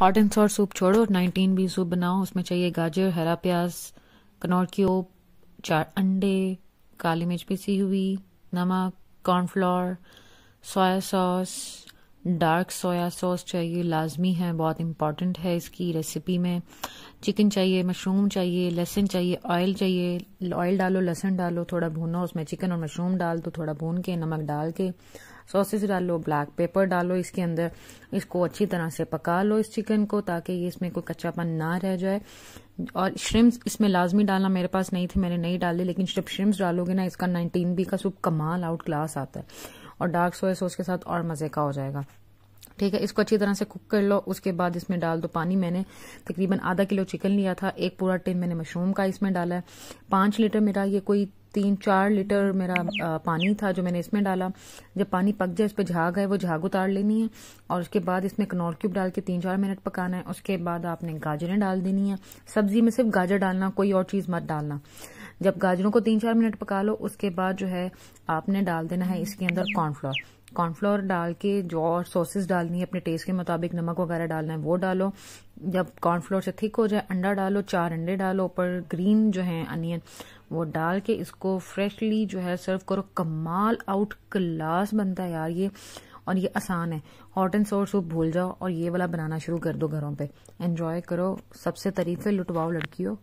hot and sour soup छोड़ो nineteen B soup बनाओ उसमें चाहिए गाजर हरा प्याज कनौर की ओप चार अंडे काली मिर्च पिसी हुई नमक cornflour soya sauce dark soya sauce चाहिए लाजमी है बहुत इम्पॉर्टेंट है इसकी रेसिपी में चिकन चाहिए मशरूम चाहिए लहसुन चाहिए ऑयल चाहिए ऑयल डालो लहसुन डालो थोड़ा भूनो उसमें चिकन और मशरूम डाल दो थोड़ा भून के नमक डाल के सॉसेस डालो ब्लैक पेपर डालो इसके अंदर इसको अच्छी तरह से पका लो इस चिकन को ताकि ये इसमें कोई कच्चापन ना रह जाए और श्रिम्स इसमें लाजमी डालना मेरे पास नहीं थे मैंने नहीं डाले लेकिन जब श्रिम्स डालोगे ना इसका नाइनटीन बी का सूप कमाल आउट क्लास आता है और डार्क सोया सॉस के साथ और मज़े का हो जाएगा ठीक है इसको अच्छी तरह से कुक कर लो उसके बाद इसमें डाल दो पानी मैंने तकरीबन आधा किलो चिकन लिया था एक पूरा टिन मैंने मशरूम का इसमें डाला है पांच लीटर मेरा ये कोई तीन चार लीटर मेरा पानी था जो मैंने इसमें डाला जब पानी पक जाए इस पर झाग है वो झाग उतार लेनी है और उसके बाद इसमें कनौर क्यूब डाल के तीन चार मिनट पकाना है उसके बाद आपने गाजरें डाल देनी है सब्जी में सिर्फ गाजर डालना कोई और चीज़ मत डालना जब गाजरों को तीन चार मिनट पका लो उसके बाद जो है आपने डाल देना है इसके अंदर कॉर्नफ्लोर कॉर्नफ्लोर डाल के जो और सॉसेस डालनी है अपने टेस्ट के मुताबिक नमक वगैरह डालना है वो डालो जब कॉर्नफ्लोर से थिक हो जाए अंडा डालो चार अंडे डालो ऊपर ग्रीन जो है अनियन वो डाल के इसको फ्रेशली जो है सर्व करो कमाल आउट क्लास बनता है यार ये और ये आसान है हॉट एंड सोर सूप भूल जाओ और ये वाला बनाना शुरू कर दो घरों पे एंजॉय करो सबसे तरीफे लुटवाओ लड़कियों